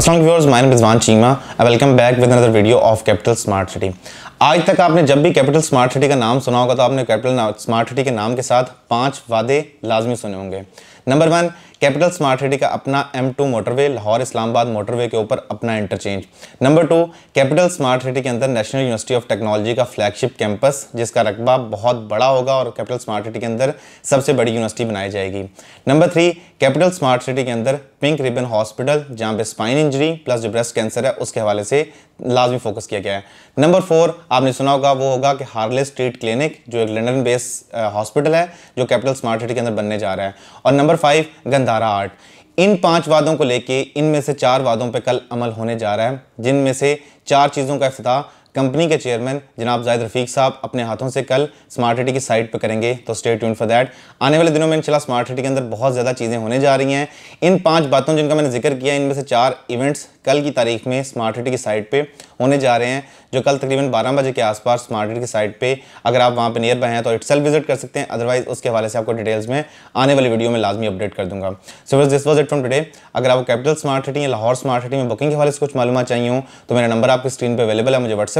असल व्यवर्स माइन Rizwan Cheema I welcome back with another video of capital smart city आज तक आपने जब भी कैपिटल स्मार्ट सिटी का नाम सुना होगा तो आपने कैपिटल स्मार्ट सिटी के नाम के साथ पांच वादे लाजमी सुने होंगे number one capital smart city का अपना M two motorway Lahore Islamabad motorway के ऊपर अपना interchange number two capital smart city के अंदर नेशनल यूनिवर्सिटी ऑफ टेक्नोलॉजी का फ्लैगशिप कैंपस जिसका रकबा बहुत बड़ा होगा और कैपिटल स्मार्ट सिटी के अंदर सबसे बड़ी यूनिवर्सिटी बनाई जाएगी number three capital smart city के अंदर पिंक रिबन हॉस्पिटल जहाँ पे स्पाइन इंजरी प्लस जो ब्रेस्ट कैंसर है उसके हवाले से लाजमी फोकस किया गया है नंबर फोर आपने सुना होगा वो होगा कि हार्ले स्ट्रीट क्लिनिक जो एक लंडन बेस हॉस्पिटल है जो कैपिटल स्मार्ट सिटी के अंदर बनने जा रहा है और number number five Gandhara art इन पांच वादों को लेके इनमें से चार वादों पर कल अमल होने जा रहा है जिनमें से चार चीज़ों का अफ्ताह कंपनी के चेयरमैन जनाब जायद रफीक साहब अपने हाथों से कल स्मार्ट सिटी की साइट पर करेंगे तो स्टे ट्यून फॉर दैट आने वाले दिनों में इंशाल्लाह स्मार्ट सिटी के अंदर बहुत ज़्यादा चीज़ें होने जा रही हैं इन पांच बातों जिनका मैंने जिक्र किया इनमें से चार इवेंट्स कल की तारीख में स्मार्ट सिटी की साइट पे होने जा रहे हैं जो कल तकरीबन बारह बजे के आसपास स्मार्ट सिटी की साइट पे अगर आप वहाँ पे नियर बाय हैं तो सेल्फ विजिट कर सकते हैं अदरवाइज उसके हवाले से आपको डिटेल्स में आने वाली वीडियो में लाजमी अपडेट कर दूंगा so this was it from today अगर आपको कैपिटल स्मार्ट सिटी या लाहौर स्मार्ट सिटी में बुकिंग के हवाले से कुछ मालूम चाहिए हो तो मेरा नंबर आपकी स्क्रीन पर अवेलेबल है मुझे व्हाट्सएप